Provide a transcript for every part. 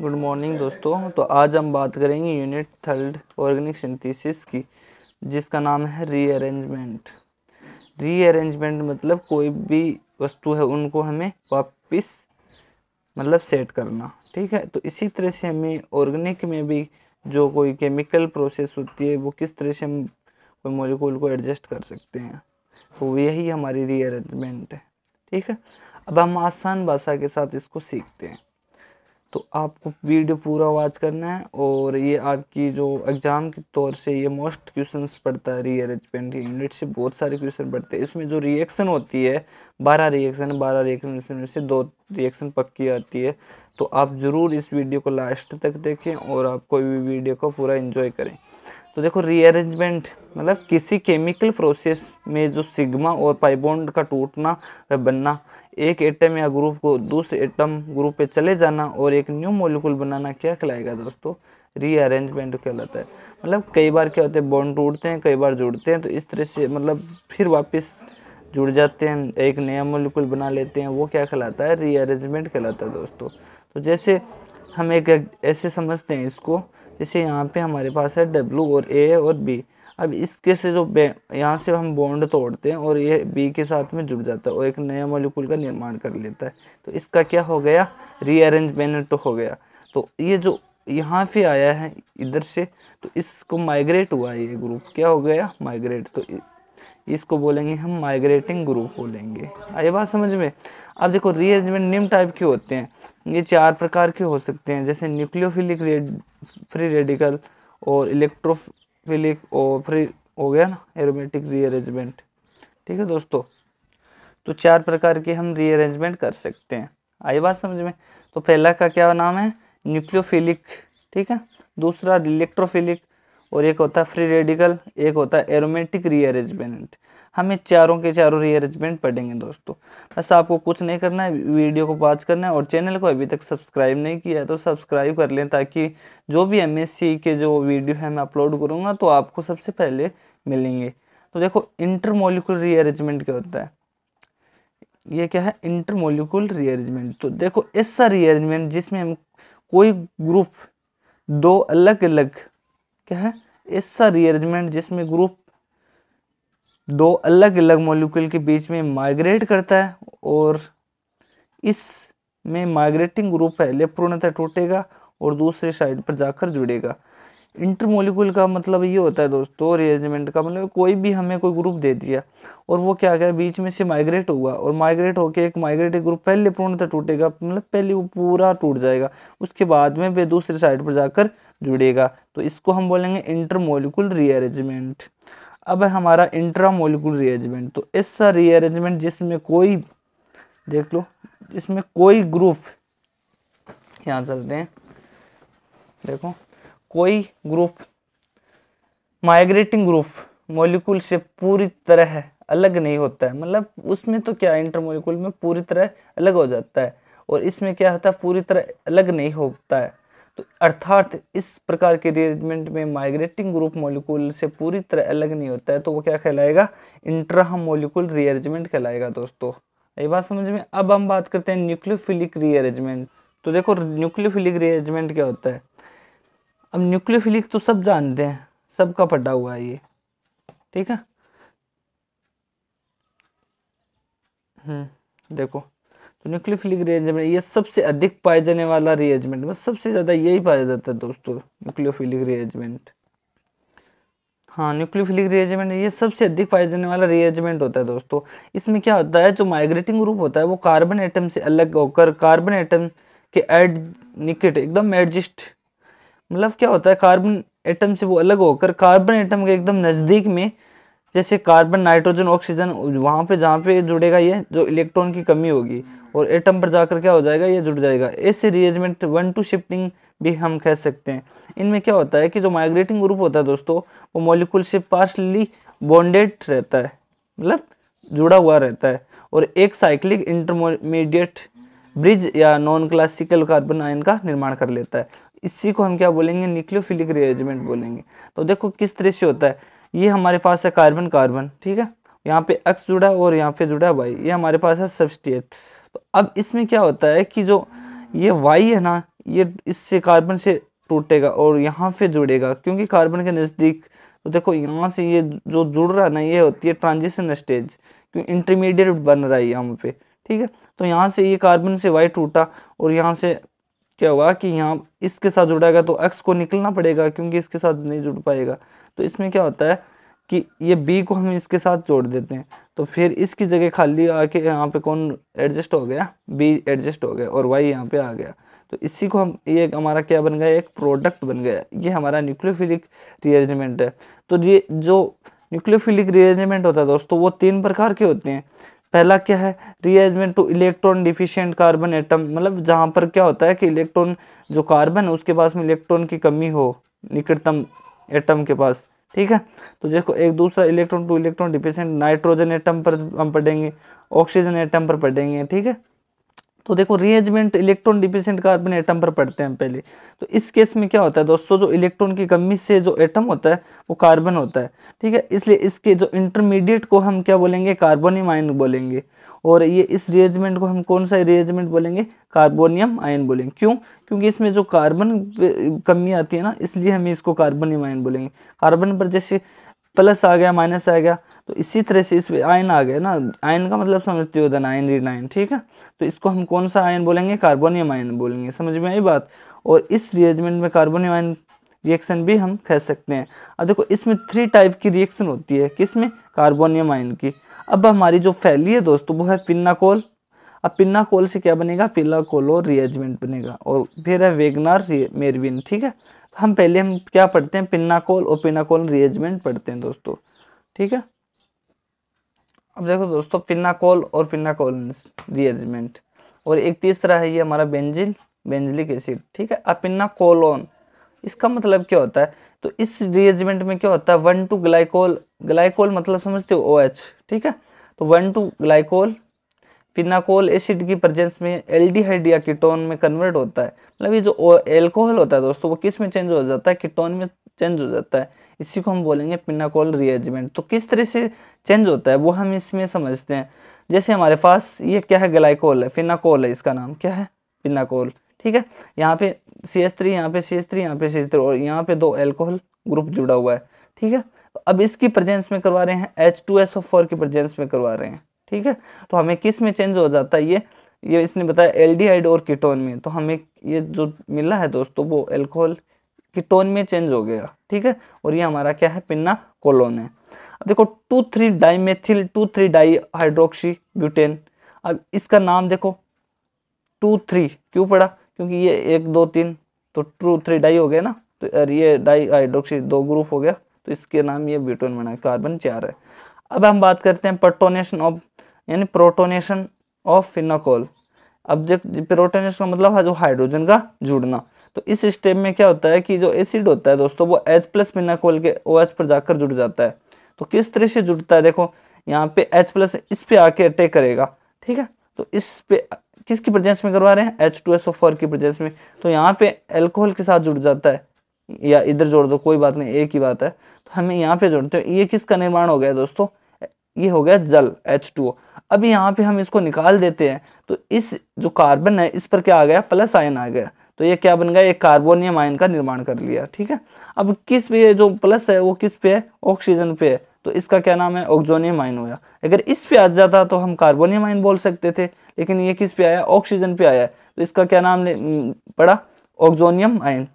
good morning दोस्तों तो आज हम बात करेंगे यूनिट थर्ड ऑर्गेनिक सिंथेसिस की जिसका नाम है रीअरेंजमेंट रीअरेंजमेंट मतलब कोई भी वस्तु है उनको हमें वापस मतलब सेट करना ठीक है तो इसी तरह से हमें ऑर्गेनिक में भी जो कोई केमिकल प्रोसेस होती है वो किस तरह से हम कोई मोलिकूल को एडजस्ट कर सकते हैं तो यही हमारी रीअरेंजमेंट है ठीक है अब हम आसान भाषा के साथ इसको सीखते हैं तो आपको वीडियो पूरा वॉच करना है और ये आपकी जो एग्ज़ाम के तौर से ये मोस्ट क्वेश्चन पड़ता है रीअरेंजमेंट यूनिट से बहुत सारे क्वेश्चन पड़ते हैं इसमें जो रिएक्शन होती है बारह रिएक्शन बारह रिएक्शन में से दो रिएक्शन पक्की आती है तो आप ज़रूर इस वीडियो को लास्ट तक देखें और आप कोई भी वीडियो को पूरा इंजॉय करें तो देखो रीअरेंजमेंट मतलब किसी केमिकल प्रोसेस में जो सिग्मा और पाइबोंड का टूटना बनना एक एटम या ग्रुप को दूसरे एटम ग्रुप पे चले जाना और एक न्यू मोलिकुल बनाना क्या कहलाएगा दोस्तों रीअरेंजमेंट कहलाता है मतलब कई बार क्या होते हैं बॉन्ड टूटते हैं कई बार जुड़ते हैं तो इस तरह से मतलब फिर वापस जुड़ जाते हैं एक नया मोलिकुल बना लेते हैं वो क्या कहलाता है रीअरेंजमेंट कहलाता है दोस्तों तो जैसे हम एक ऐसे समझते हैं इसको जैसे यहाँ पे हमारे पास है डब्लू और ए और बी अब इसके से जो यहाँ से हम बॉन्ड तोड़ते हैं और ये बी के साथ में जुड़ जाता है और एक नया मॉलिक्यूल का निर्माण कर लेता है तो इसका क्या हो गया रीअरेंजमेंट तो हो गया तो ये जो यहाँ से आया है इधर से तो इसको माइग्रेट हुआ है ये ग्रुप क्या हो गया माइग्रेट तो इसको बोलेंगे हम माइग्रेटिंग ग्रुप बोलेंगे हाँ, ये बात समझ में अब देखो रीअरेंजमेंट निम टाइप के होते हैं ये चार प्रकार के हो सकते हैं जैसे न्यूक्लियोफिलिक रेड फ्री रेडिकल और इलेक्ट्रो फिलिक ओ फ्री हो गया ना एरोमेटिक रीअरेंजमेंट ठीक है दोस्तों तो चार प्रकार के हम रीअरेंजमेंट कर सकते हैं आई बात समझ में तो पहला का क्या नाम है न्यूक्लियोफिलिक ठीक है दूसरा इलेक्ट्रोफिलिक और एक होता है फ्री रेडिकल एक होता है एरोमेटिक रीअरेंजमेंट हमें चारों के चारों रीअरेंजमेंट पड़ेंगे दोस्तों बस आपको कुछ नहीं करना है वीडियो को वॉच करना है और चैनल को अभी तक सब्सक्राइब नहीं किया है तो सब्सक्राइब कर लें ताकि जो भी एम के जो वीडियो है मैं अपलोड करूँगा तो आपको सबसे पहले मिलेंगे तो देखो इंटरमोलिकुलर रीअरेंजमेंट क्या होता है ये क्या है इंटरमोलिकुल रीअरेंजमेंट तो देखो ऐसा रीअरेंजमेंट जिसमें हम कोई ग्रुप दो अलग अलग क्या है ऐसा रीअरेंजमेंट जिसमें ग्रुप दो अलग अलग मॉलिक्यूल के बीच में माइग्रेट करता है और इस में माइग्रेटिंग ग्रुप पहले पूर्णतः टूटेगा और दूसरे साइड पर जाकर जुड़ेगा इंटर मॉलिक्यूल का मतलब ये होता है दोस्तों रिअरेंजमेंट का मतलब कोई भी हमें कोई ग्रुप दे दिया और वो क्या गया बीच में से माइग्रेट हुआ और माइग्रेट होकर एक माइग्रेटिंग ग्रुप पहले पूर्णतः टूटेगा मतलब पहले वो पूरा टूट जाएगा उसके बाद में वे दूसरे साइड पर जाकर जुड़ेगा तो इसको हम बोलेंगे इंटर मोलिकुल रिअरेंजमेंट अब है हमारा इंट्रामोलिकुलर रीअरेंजमेंट तो ऐसा रीअरेंजमेंट जिसमें कोई देख लो जिसमें कोई ग्रुप यहाँ चलते हैं देखो कोई ग्रुप माइग्रेटिंग ग्रुप मोलिकुल से पूरी तरह अलग नहीं होता है मतलब उसमें तो क्या इंटरमोलिकुल में पूरी तरह अलग हो जाता है और इसमें क्या होता है पूरी तरह अलग नहीं होता है तो अर्थात इस प्रकार के अरेंजमेंट में माइग्रेटिंग ग्रुप मॉलिक्यूल से पूरी तरह अलग नहीं होता है तो वो क्या कहलाएगा इंट्राह मोलिकुल रीअरेंजमेंट कहलाएगा दोस्तों ये बात समझ में अब हम बात करते हैं न्यूक्लियोफिलिक रीअरेंजमेंट तो देखो न्यूक्लियोफिलिक रीअरेंजमेंट क्या होता है अब न्यूक्लियोफिलिक तो सब जानते हैं सबका पढ़ा हुआ है ये ठीक है हम्म देखो तो न्यूक्लियोफिलिक रिएजमेंट ये सबसे अधिक पाए जाने वाला रिएजमेंट में मतलब सबसे ज़्यादा यही पाया जाता है दोस्तों न्यूक्लियोफिलिक रिएजमेंट हाँ न्यूक्लियोफिलिक रिएजमेंट ये सबसे अधिक पाए जाने वाला रिएजमेंट होता है दोस्तों इसमें क्या होता है जो माइग्रेटिंग ग्रुप होता है वो कार्बन एटम से अलग होकर कार्बन एटम के एड निकट एकदम एडजस्ट मतलब क्या होता है कार्बन एटम से वो अलग होकर कार्बन एटम के एकदम नज़दीक में जैसे कार्बन नाइट्रोजन ऑक्सीजन वहाँ पे जहाँ पे जुड़ेगा ये जो इलेक्ट्रॉन की कमी होगी और एटम पर जाकर क्या हो जाएगा ये जुड़ जाएगा ऐसे रिएजमेंट वन टू शिफ्टिंग भी हम कह सकते हैं इनमें क्या होता है कि जो माइग्रेटिंग ग्रुप होता है दोस्तों वो मोलिकुल से पार्शली बॉन्डेड रहता है मतलब जुड़ा हुआ रहता है और एक साइक्लिक इंटरमीडिएट ब्रिज या नॉन क्लासिकल कार्बन आयन का निर्माण कर लेता है इसी को हम क्या बोलेंगे न्यूक्लियोफिलिक रिएजमेंट बोलेंगे तो देखो किस तरह से होता है ये हमारे पास है कार्बन कार्बन ठीक है यहाँ पे एक्स जुड़ा है और यहाँ पे जुड़ा है वाई ये हमारे पास है सबस्टेट तो अब इसमें क्या होता है कि जो ये वाई है ना ये इससे कार्बन से टूटेगा और यहाँ पे जुड़ेगा क्योंकि कार्बन के नज़दीक तो देखो यहाँ से ये जो जुड़ रहा है ना ये होती है ट्रांजिशन स्टेज क्यों इंटरमीडिएट बन रहा है यहाँ पे ठीक है तो यहाँ से ये कार्बन से वाई टूटा और यहाँ से क्या हुआ कि यहाँ इसके साथ जुड़ेगा तो एक्स को निकलना पड़ेगा क्योंकि इसके साथ नहीं जुड़ पाएगा तो इसमें क्या होता है कि ये बी को हम इसके साथ जोड़ देते हैं तो फिर इसकी जगह खाली आके यहाँ पे कौन एडजस्ट हो गया बी एडजस्ट हो गया और वाई यहाँ पे आ गया तो इसी को हम ये हमारा क्या बन गया एक प्रोडक्ट बन गया ये हमारा न्यूक्लियोफिलिक रिएजमेंट है तो ये जो न्यूक्लियोफिलिक रिएजमेंट होता है दोस्तों वो तीन प्रकार के होते हैं पहला क्या है rearrangement two electron deficient carbon atom मतलब जहाँ पर क्या होता है कि इलेक्ट्रॉन जो कार्बन है उसके पास में इलेक्ट्रॉन की कमी हो निकटतम एटम के पास ठीक है तो देखो एक दूसरा electron two electron dependent nitrogen atom पर हम पढ़ेंगे ऑक्सीजन एटम पर पढ़ेंगे ठीक है तो देखो rearrangement electron dependent carbon atom पर पढ़ते हैं पहले तो इस केस में क्या होता है दोस्तों जो इलेक्ट्रॉन की कमी से जो एटम होता है वो कार्बन होता है ठीक है इसलिए इसके जो इंटरमीडिएट को हम क्या बोलेंगे आयन बोलेंगे और ये इस रिएजमेंट को हम कौन सा रिएजमेंट बोलेंगे कार्बोनियम आयन बोलेंगे क्यों क्योंकि इसमें जो कार्बन कमी आती है ना इसलिए हम इसको कार्बोनियम आयन बोलेंगे कार्बन पर जैसे प्लस आ गया माइनस आ गया तो इसी तरह से इस आयन आ गया ना आयन का मतलब समझते हो नाइन आयन रीन आयन ठीक है तो इसको हम कौन सा आयन बोलेंगे कार्बोनियम आयन बोलेंगे समझ में आई बात और इस रिएजमेंट में कार्बोनियम आयन रिएक्शन भी हम कह सकते हैं अब देखो इसमें थ्री टाइप की रिएक्शन होती है किसमें कार्बोनियम आयन की अब हमारी जो फैली है दोस्तों वो है पिन्नाकोल अब पिन्नाकोल से क्या बनेगा कोल और रियजमेंट बनेगा और फिर है वेगनार मेरविन ठीक है तो हम पहले हम क्या पढ़ते हैं पिन्नाकोल और पिनाकोल रियजमेंट पढ़ते हैं दोस्तों ठीक है अब देखो दोस्तों पिन्नाकोल और पिन्नाकोल रियजमेंट और एक तीसरा है ये हमारा बेंजिन बेंजलिक एसिड ठीक है अब कोलोन इसका मतलब क्या होता है तो इस रिएजमेंट में क्या होता है वन टू ग्लाइकोल ग्लाइकोल मतलब समझते हो ओ OH, ठीक है तो one two glycol pinacol acid की प्रजेंस में एल्डिहाइड या कीटोन में कन्वर्ट होता है मतलब ये जो एल्कोहल होता है दोस्तों वो किस में चेंज हो जाता है कीटोन में चेंज हो जाता है इसी को हम बोलेंगे पिनाकोल रिएजमेंट तो किस तरह से चेंज होता है वो हम इसमें समझते हैं जैसे हमारे पास ये क्या है ग्लाइकोल है फिनाकोल है इसका नाम क्या है पिनाकोल ठीक है यहाँ पे सी एस थ्री यहाँ पे सी एस थ्री यहाँ पे सी एस थ्री और यहाँ पे दो एल्कोहल ग्रुप जुड़ा हुआ है ठीक है अब इसकी प्रेजेंस में करवा रहे हैं H two S O four की प्रेजेंस में करवा रहे हैं ठीक है तो हमें किस में चेंज हो जाता है ये ये इसने बताया एल्डिहाइड और कीटोन में तो हमें ये जो मिला है दोस्तों वो एल्कोहल कीटोन में चेंज हो गया ठीक है और ये हमारा क्या है पिन्ना कोलोन है अब देखो two three methyl two three di hydroxy butane अब इसका नाम देखो टू थ्री क्यों पड़ा क्योंकि ये एक दो तीन तो ट्रू थ्री डाई हो गया ना तो ये डाई हाइड्रोक्सी दो ग्रुप हो गया तो इसके नाम ये ब्यूटोन बना कार्बन चार है अब हम बात करते हैं प्रोटोनेशन ऑफ यानी प्रोटोनेशन ऑफ फिनाकोल अब प्रोटोनेशन का मतलब है जो हाइड्रोजन का जुड़ना तो इस स्टेप में क्या होता है कि जो एसिड होता है दोस्तों वो एच प्लस फिनाकोल के ओ OH एच पर जाकर जुड़ जाता है तो किस तरह से जुड़ता है देखो यहाँ पे एच प्लस इस पर आके अटैक करेगा ठीक है तो इस पे किसकी प्रेजेंस में करवा रहे हैं H two S O four की प्रेजेंस में तो यहाँ पे एल्कोहल के साथ जुड़ जाता है या इधर जोड़ दो कोई बात नहीं एक ही बात है तो हमें यहाँ पे जोड़ते हैं ये किसका निर्माण हो गया दोस्तों ये हो गया जल एच टू ओ अब यहाँ पे हम इसको निकाल देते हैं तो इस जो कार्बन है इस पर क्या आ गया प्लस आयन आ गया तो ये क्या बन गया एक कार्बोनियम आयन का निर्माण कर लिया ठीक है अब किस पे जो प्लस है वो किस पे है ऑक्सीजन पे है तो इसका क्या नाम है ऑक्जोनियम आयन होया अगर इस पे आ जाता तो हम कार्बोनियम आयन बोल सकते थे लेकिन ये किस पे आया ऑक्सीजन पे आया है तो इसका क्या नाम पड़ा ऑक्जोनियम आयन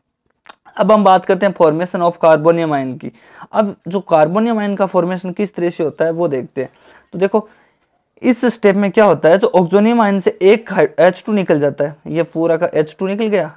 अब हम बात करते हैं फॉर्मेशन ऑफ कार्बोनियम आयन की अब जो कार्बोनियम आयन का फॉर्मेशन किस तरह से होता है वो देखते हैं तो देखो इस स्टेप में क्या होता है जो ऑक्जोनियम आयन से एक एच टू निकल जाता है ये पूरा का एच टू निकल गया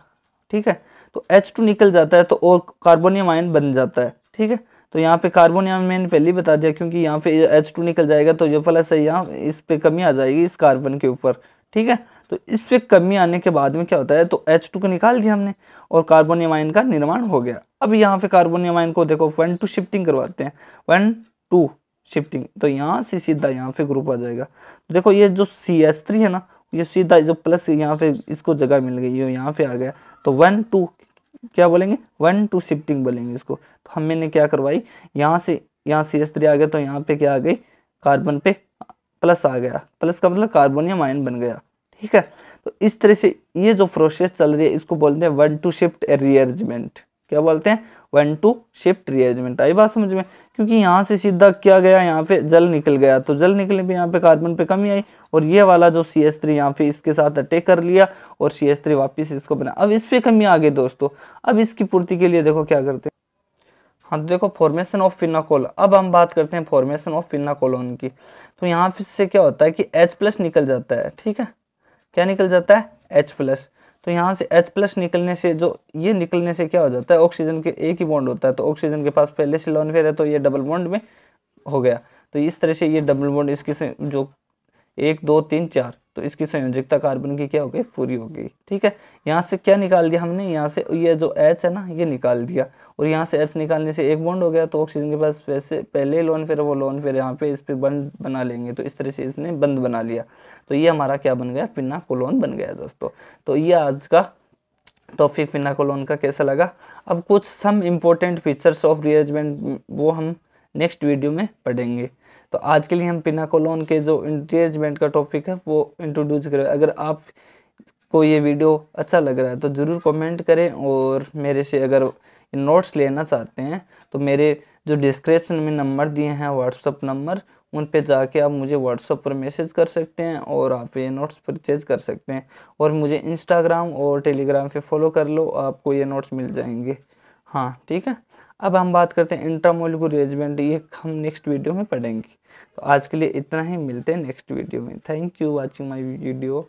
ठीक है तो एच टू निकल जाता है तो और कार्बोनियम आयन बन जाता है ठीक है तो यहाँ पे कार्बन यहाँ मैंने पहले ही बता दिया क्योंकि यहाँ पे एच टू निकल जाएगा तो ये प्लस है यहाँ इस पे कमी आ जाएगी इस कार्बन के ऊपर ठीक है तो इस पे कमी आने के बाद में क्या होता है तो एच टू को निकाल दिया हमने और कार्बोनियम आयन का निर्माण हो गया अब यहाँ पे कार्बोनियम आयन को देखो वन टू शिफ्टिंग करवाते हैं वन टू शिफ्टिंग तो यहाँ से सीधा यहाँ पे ग्रुप आ जाएगा देखो ये जो सी एस थ्री है ना ये सीधा जो प्लस यहाँ पे इसको जगह मिल गई यहाँ पे आ गया तो वन टू क्या बोलेंगे वन टू शिफ्टिंग बोलेंगे इसको तो हम मैंने क्या करवाई यहाँ से यहाँ सी एस थ्री आ गया तो यहाँ पे क्या आ गई कार्बन पे प्लस आ गया प्लस का मतलब कार्बन या माइन बन गया ठीक है तो इस तरह से ये जो प्रोसेस चल रही है इसको बोलते हैं वन टू शिफ्ट रीअरेंजमेंट क्या बोलते हैं वन टू शिफ्ट रिएजमेंट आई बात समझ में क्योंकि यहाँ से सीधा क्या गया यहाँ पे जल निकल गया तो जल निकलने पे यहाँ पे कार्बन पे कमी आई और ये वाला जो सी एस थ्री यहाँ पे इसके साथ अटैक कर लिया और सी एस थ्री वापिस इसको बना अब इस पर कमी आ गई दोस्तों अब इसकी पूर्ति के लिए देखो क्या करते हैं हाँ तो देखो फॉर्मेशन ऑफ फिनाकोल अब हम बात करते हैं फॉर्मेशन ऑफ फिनाकोलोन की तो यहाँ से क्या होता है कि एच प्लस निकल जाता है ठीक है क्या निकल जाता है एच प्लस तो यहाँ से H प्लस निकलने से जो ये निकलने से क्या हो जाता है ऑक्सीजन के एक ही बॉन्ड होता है तो ऑक्सीजन के पास पहले से लॉन फेयर है तो ये डबल बॉन्ड में हो गया तो इस तरह से ये डबल बॉन्ड इसके से जो एक दो तीन चार तो इसकी संयोजकता कार्बन की क्या हो गई पूरी हो गई ठीक है यहाँ से क्या निकाल दिया हमने यहाँ से ये जो एच है ना ये निकाल दिया और यहाँ से एच निकालने से एक बॉन्ड हो गया तो ऑक्सीजन के पास वैसे पहले लोन फिर वो लोन फिर यहाँ पे इस पर बंद बना लेंगे तो इस तरह से इसने बंद बना लिया तो ये हमारा क्या बन गया पिना कोलोन बन गया दोस्तों तो ये आज का टॉपिक पिना कोलोन का कैसा लगा अब कुछ some important features of rearrangement वो हम नेक्स्ट वीडियो में पढ़ेंगे तो आज के लिए हम पिनाकोलोन के जो इंटेजमेंट का टॉपिक है वो इंट्रोड्यूस करें अगर आप को ये वीडियो अच्छा लग रहा है तो ज़रूर कमेंट करें और मेरे से अगर नोट्स लेना चाहते हैं तो मेरे जो डिस्क्रिप्शन में नंबर दिए हैं व्हाट्सअप नंबर उन पे जाके आप मुझे व्हाट्सअप पर मैसेज कर सकते हैं और आप ये नोट्स परचेज कर सकते हैं और मुझे इंस्टाग्राम और टेलीग्राम पे फॉलो कर लो आपको ये नोट्स मिल जाएंगे हाँ ठीक है अब हम बात करते हैं इंट्रामोलिक अरेंजमेंट ये हम नेक्स्ट वीडियो में पढ़ेंगे तो आज के लिए इतना ही मिलते हैं नेक्स्ट वीडियो में thank you watching my video